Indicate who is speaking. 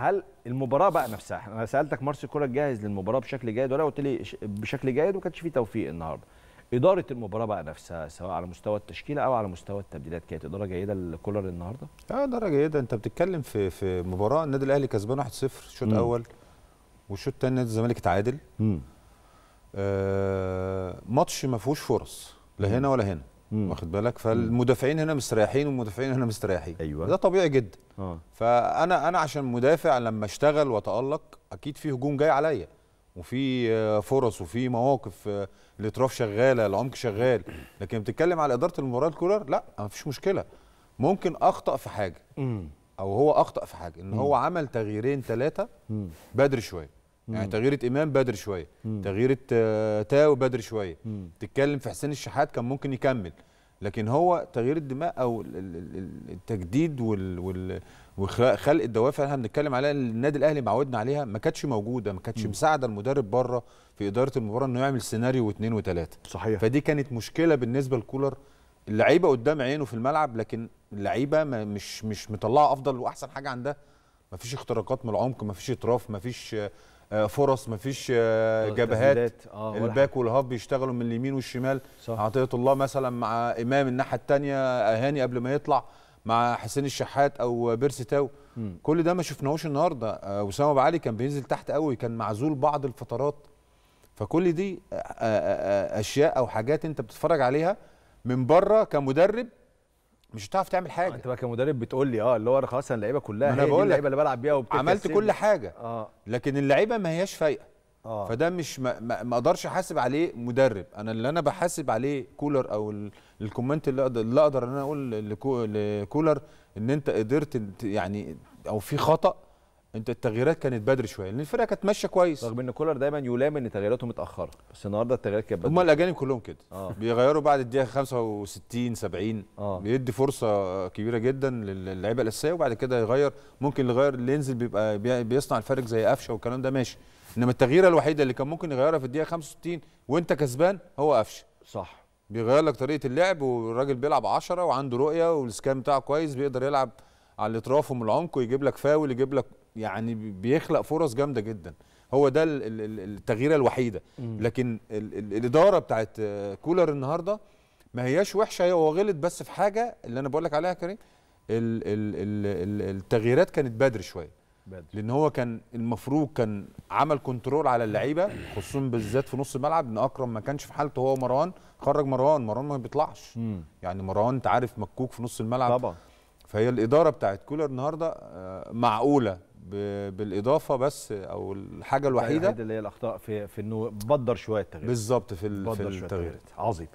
Speaker 1: هل المباراه بقى نفسها انا سالتك مارسي كولر جاهز للمباراه بشكل جيد ولا قلت لي بشكل جيد وما كانش فيه توفيق النهارده اداره المباراه بقى نفسها سواء على مستوى التشكيله او على مستوى التبديلات كانت اداره جيده لكولر النهارده اه اداره جيده انت بتتكلم في في مباراه النادي الاهلي كسبان 1-0 شوط اول والشوط الثاني نادي الزمالك اتعادل آه ماتش ما فيهوش فرص لا هنا ولا هنا واخد بالك فالمدافعين هنا مستريحين والمدافعين هنا مستريحين ايوه ده طبيعي جدا آه. فانا انا عشان مدافع لما اشتغل واتالق اكيد في هجوم جاي عليا وفي آه، فرص وفي مواقف آه، الاطراف شغاله العمق شغال لكن بتتكلم على اداره المباراه الكولر لا ما فيش مشكله ممكن اخطا في حاجه او هو اخطا في حاجه ان هو عمل تغييرين ثلاثه بدري شويه يعني تغييره امام بدري شويه تغييره آه، تاو بدري شويه تتكلم في حسين الشحات كان ممكن يكمل لكن هو تغيير الدماء او التجديد وال وخلق الدوافع اللي احنا بنتكلم عليها النادي الاهلي معودنا عليها ما كانتش موجوده ما كانتش مساعده المدرب بره في اداره المباراه انه يعمل سيناريو واثنين وثلاثه صحيح فدي كانت مشكله بالنسبه لكولر اللعيبه قدام عينه في الملعب لكن اللعيبه مش مش مطلعه افضل واحسن حاجه عندها ما فيش اختراقات من العمق ما فيش اطراف ما فيش آه، فرص مفيش آه، آه، جبهات آه الباك والهاف بيشتغلوا من اليمين والشمال عطيه الله مثلا مع امام الناحيه الثانيه اهاني قبل ما يطلع مع حسين الشحات او بيرسي تاو كل ده ما شفناهوش النهارده وسام ابو علي كان بينزل تحت قوي كان معزول بعض الفترات فكل دي اشياء او حاجات انت بتتفرج عليها من بره كمدرب مش هتعرف تعمل حاجه آه، انت بقى كمدرب بتقول لي اه اللي هو انا خلاص انا اللعيبه كلها انا بقول اللعيبه اللي بلعب بيها عملت كل حاجه آه. لكن اللعيبه ما هياش فايقه آه. فده مش ما اقدرش احاسب عليه مدرب انا اللي انا بحاسب عليه كولر او الكومنت اللي اقدر اللي اقدر ان انا اقول لكولر ان انت قدرت يعني او في خطا انت التغييرات كانت بدري شويه لان الفرقه كانت ماشيه كويس رغم ان كولر دايما يلام ان تغييراته متاخره بس النهارده التغييرات كانت بدري هم الاجانب كلهم كده آه. بيغيروا بعد الدقيقه 65 70 آه. بيدي فرصه كبيره جدا للعيبه الاساسيه وبعد كده يغير ممكن اللي يغير اللي ينزل بيبقى بيصنع الفرق زي قفشه والكلام ده ماشي انما التغييره الوحيده اللي كان ممكن يغيرها في الدقيقه 65 وانت كسبان هو قفشه صح بيغير لك طريقه اللعب والراجل بيلعب 10 وعنده رؤيه والسكان بتاعه كويس بيقدر يلعب على الاطراف ومن العمق ويجيب لك فاول يجيب لك يعني بيخلق فرص جامده جدا هو ده التغييره الوحيده لكن الاداره بتاعت كولر النهارده ما هياش وحشه هي هو غلط بس في حاجه اللي انا بقول لك عليها يا كريم التغييرات كانت بدري شويه بدري. لان هو كان المفروض كان عمل كنترول على اللعيبه خصوصا بالذات في نص الملعب ان اكرم ما كانش في حالته هو ومروان خرج مروان مروان ما بيطلعش مم. يعني مروان انت عارف مكوك في نص الملعب طبعا فهي الاداره بتاعت كولر النهارده آه، معقوله بالاضافه بس او الحاجه الوحيده اللي هي الاخطاء في في انه بدر شويه التغيير بالظبط في, في التغييرات عظيم